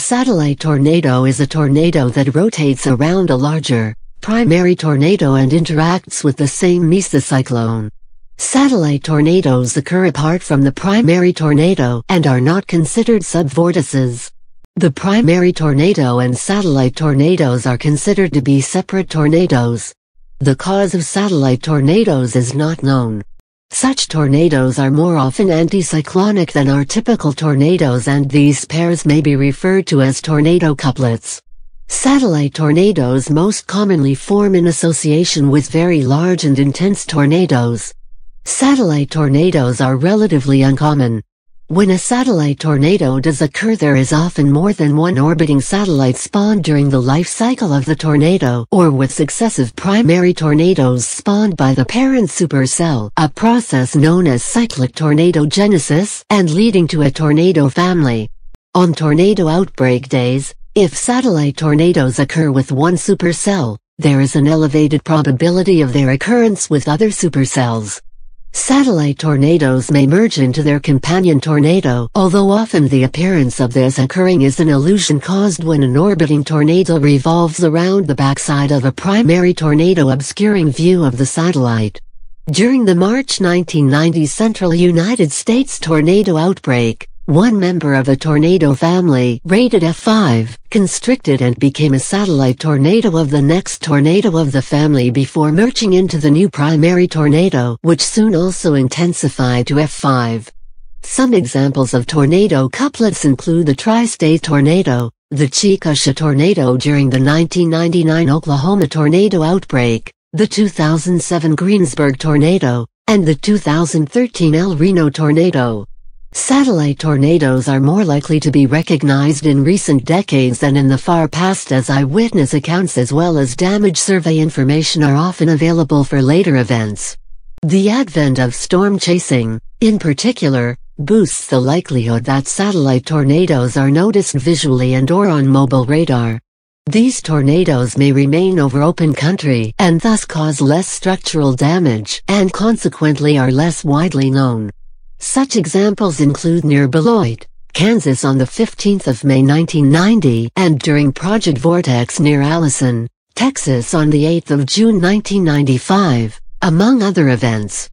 satellite tornado is a tornado that rotates around a larger, primary tornado and interacts with the same mesocyclone. Satellite tornadoes occur apart from the primary tornado and are not considered subvortices. The primary tornado and satellite tornadoes are considered to be separate tornadoes. The cause of satellite tornadoes is not known. Such tornadoes are more often anticyclonic than are typical tornadoes and these pairs may be referred to as tornado couplets. Satellite tornadoes most commonly form in association with very large and intense tornadoes. Satellite tornadoes are relatively uncommon, when a satellite tornado does occur there is often more than one orbiting satellite spawned during the life cycle of the tornado or with successive primary tornadoes spawned by the parent supercell, a process known as cyclic tornado genesis and leading to a tornado family. On tornado outbreak days, if satellite tornadoes occur with one supercell, there is an elevated probability of their occurrence with other supercells. Satellite tornadoes may merge into their companion tornado, although often the appearance of this occurring is an illusion caused when an orbiting tornado revolves around the backside of a primary tornado obscuring view of the satellite. During the March 1990 Central United States tornado outbreak, one member of a tornado family, rated F5, constricted and became a satellite tornado of the next tornado of the family before merging into the new primary tornado, which soon also intensified to F5. Some examples of tornado couplets include the Tri-State Tornado, the Chickasha Tornado during the 1999 Oklahoma tornado outbreak, the 2007 Greensburg Tornado, and the 2013 El Reno Tornado. Satellite tornadoes are more likely to be recognized in recent decades than in the far past as eyewitness accounts as well as damage survey information are often available for later events. The advent of storm chasing, in particular, boosts the likelihood that satellite tornadoes are noticed visually and or on mobile radar. These tornadoes may remain over open country and thus cause less structural damage and consequently are less widely known. Such examples include near Beloit, Kansas on the 15th of May 1990 and during Project Vortex near Allison, Texas on the 8th of June 1995, among other events.